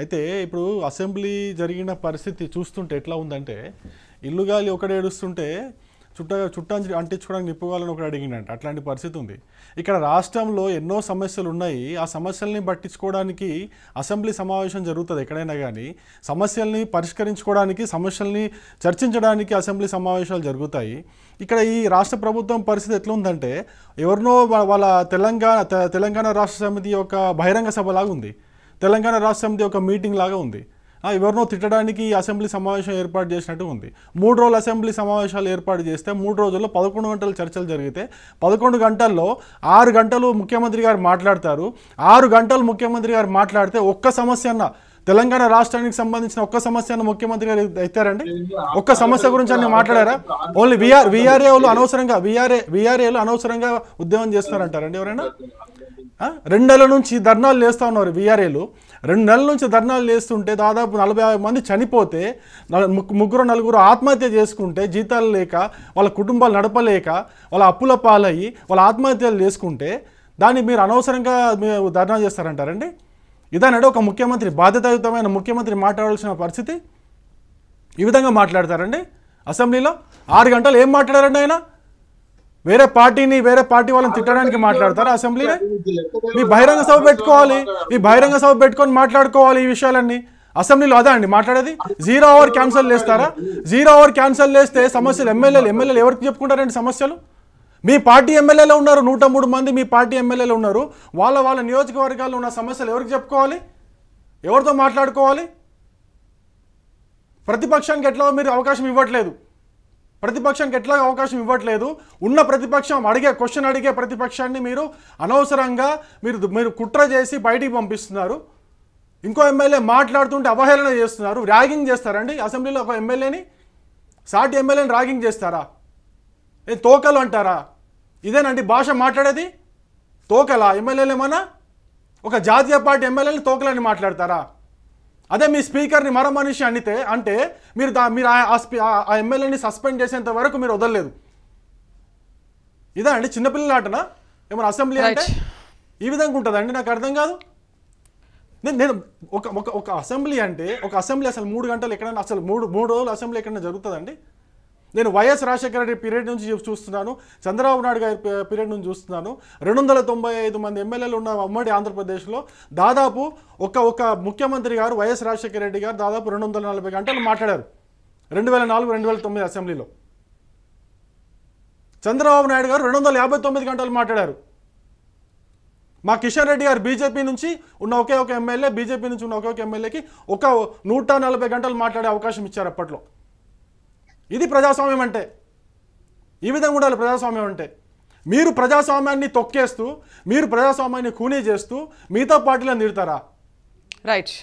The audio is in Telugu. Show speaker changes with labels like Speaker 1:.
Speaker 1: అయితే ఇప్పుడు అసెంబ్లీ జరిగిన పరిస్థితి చూస్తుంటే ఎట్లా ఉందంటే ఇల్లు గాలి ఒకడు ఏడుస్తుంటే చుట్ట చుట్టా అంటించుకోవడానికి నిప్పుగాలని ఒకటి అడిగిందంట అట్లాంటి పరిస్థితి ఉంది ఇక్కడ రాష్ట్రంలో ఎన్నో సమస్యలు ఉన్నాయి ఆ సమస్యల్ని పట్టించుకోవడానికి అసెంబ్లీ సమావేశం జరుగుతుంది ఎక్కడైనా కానీ సమస్యల్ని పరిష్కరించుకోవడానికి సమస్యల్ని చర్చించడానికి అసెంబ్లీ సమావేశాలు జరుగుతాయి ఇక్కడ ఈ రాష్ట్ర ప్రభుత్వం పరిస్థితి ఎట్లా ఉందంటే ఎవరినో వాళ్ళ తెలంగాణ తెలంగాణ రాష్ట్ర సమితి యొక్క బహిరంగ సభలాగా ఉంది తెలంగాణ రాష్ట్ర సమితి ఒక మీటింగ్ లాగా ఉంది ఎవరినో తిట్టడానికి అసెంబ్లీ సమావేశం ఏర్పాటు చేసినట్టు ఉంది మూడు రోజులు అసెంబ్లీ సమావేశాలు ఏర్పాటు చేస్తే మూడు రోజుల్లో పదకొండు గంటల చర్చలు జరిగితే పదకొండు గంటల్లో ఆరు గంటలు ముఖ్యమంత్రి గారు మాట్లాడతారు ఆరు గంటలు ముఖ్యమంత్రి గారు మాట్లాడితే ఒక్క సమస్య అన్న తెలంగాణ రాష్ట్రానికి సంబంధించిన ఒక్క సమస్యను ముఖ్యమంత్రి గారు ఎత్తారండి ఒక్క సమస్య గురించి అన్ని మాట్లాడారా ఓన్లీ విఆర్ విఆర్ఏలు అనవసరంగా విఆర్ఏ విఆర్ఏలు అనవసరంగా ఉద్యమం చేస్తున్నారంటారండి ఎవరైనా రెండు నెలల నుంచి ధర్నాలు చేస్తూ ఉన్నారు విఆర్ఏలు రెండు నెలల నుంచి ధర్నాలు చేస్తుంటే దాదాపు నలభై మంది చనిపోతే ముగ్గురు నలుగురు ఆత్మహత్య చేసుకుంటే జీతాలు లేక వాళ్ళ కుటుంబాలు నడపలేక వాళ్ళ అప్పుల పాలయ్యి వాళ్ళ ఆత్మహత్యలు చేసుకుంటే దాన్ని మీరు అనవసరంగా ధర్నా చేస్తారంటారండి నడు ఒక ముఖ్యమంత్రి బాధ్యతాయుతమైన ముఖ్యమంత్రి మాట్లాడాల్సిన పరిస్థితి ఈ విధంగా మాట్లాడతారండి అసెంబ్లీలో ఆరు గంటలు ఏం మాట్లాడారండి ఆయన వేరే పార్టీని వేరే పార్టీ వాళ్ళని తిట్టడానికి మాట్లాడతారా అసెంబ్లీ మీ బహిరంగ సభ పెట్టుకోవాలి ఈ బహిరంగ సభ పెట్టుకొని మాట్లాడుకోవాలి ఈ విషయాలన్నీ అసెంబ్లీలో అదా అండి మాట్లాడేది జీరో అవర్ క్యాన్సల్ చేస్తారా జీరో అవర్ క్యాన్సల్ చేస్తే సమస్యలు ఎమ్మెల్యేలు ఎమ్మెల్యేలు ఎవరికి చెప్పుకుంటారండి సమస్యలు మీ పార్టీ ఎమ్మెల్యేలో ఉన్నారు నూట మూడు మంది మీ పార్టీ ఎమ్మెల్యేలు ఉన్నారు వాళ్ళ వాళ్ళ నియోజకవర్గాల్లో ఉన్న సమస్యలు ఎవరికి చెప్పుకోవాలి ఎవరితో మాట్లాడుకోవాలి ప్రతిపక్షానికి ఎట్లా మీరు అవకాశం ఇవ్వట్లేదు ప్రతిపక్షానికి ఎట్లా అవకాశం ఇవ్వట్లేదు ఉన్న ప్రతిపక్షం అడిగే క్వశ్చన్ అడిగే ప్రతిపక్షాన్ని మీరు అనవసరంగా మీరు మీరు కుట్ర చేసి బయటికి పంపిస్తున్నారు ఇంకో ఎమ్మెల్యే మాట్లాడుతుంటే అవహేళన చేస్తున్నారు ర్యాగింగ్ చేస్తారండి అసెంబ్లీలో ఒక ఎమ్మెల్యేని సాటి ఎమ్మెల్యేని ర్యాగింగ్ చేస్తారా తోకలు అంటారా ఇదేనండి భాష మాట్లాడేది తోకలా ఎమ్మెల్యేలు ఏమన్నా ఒక జాతీయ పార్టీ ఎమ్మెల్యేలు తోకలని మాట్లాడతారా అదే మీ స్పీకర్ని మరో మనిషి అనితే అంటే మీరు దా మీరు ఆ ఎమ్మెల్యేని సస్పెండ్ చేసేంత వరకు మీరు వదలలేదు ఇదే అండి చిన్నపిల్లల ఆటనా ఏమైనా అసెంబ్లీ అంటే ఈ విధంగా ఉంటుందండి నాకు అర్థం కాదు నేను నేను ఒక ఒక అసెంబ్లీ అంటే ఒక అసెంబ్లీ అసలు మూడు గంటలు ఎక్కడైనా అసలు మూడు మూడు రోజులు అసెంబ్లీ ఎక్కడైనా జరుగుతుందండి నేను వైఎస్ రాజశేఖర రెడ్డి పీరియడ్ నుంచి చూస్తున్నాను చంద్రబాబు నాయుడు గారి పీరియడ్ నుంచి చూస్తున్నాను రెండు వందల తొంభై ఐదు మంది ఎమ్మెల్యేలు ఉన్న ఉమ్మడి ఆంధ్రప్రదేశ్లో దాదాపు ఒక ఒక ముఖ్యమంత్రి గారు వైఎస్ రాజశేఖర రెడ్డి గారు దాదాపు రెండు వందల నలభై గంటలు మాట్లాడారు రెండు వేల నాలుగు రెండు వేల తొమ్మిది అసెంబ్లీలో చంద్రబాబు నాయుడు గారు రెండు వందల యాభై తొమ్మిది గంటలు మాట్లాడారు మా కిషన్ రెడ్డి గారు బీజేపీ నుంచి ఉన్న ఒకే ఒక ఎమ్మెల్యే బీజేపీ నుంచి ఉన్న ఒకే ఒక ఎమ్మెల్యేకి ఒక నూట నలభై గంటలు మాట్లాడే అవకాశం ఇచ్చారు అప్పట్లో ఇది ప్రజాస్వామ్యం అంటే ఈ విధంగా ఉండాలి ప్రజాస్వామ్యం అంటే మీరు ప్రజాస్వామ్యాన్ని తొక్కేస్తూ మీరు ప్రజాస్వామ్యాన్ని కూనీ చేస్తూ మిగతా పార్టీలను తిడతారా రైట్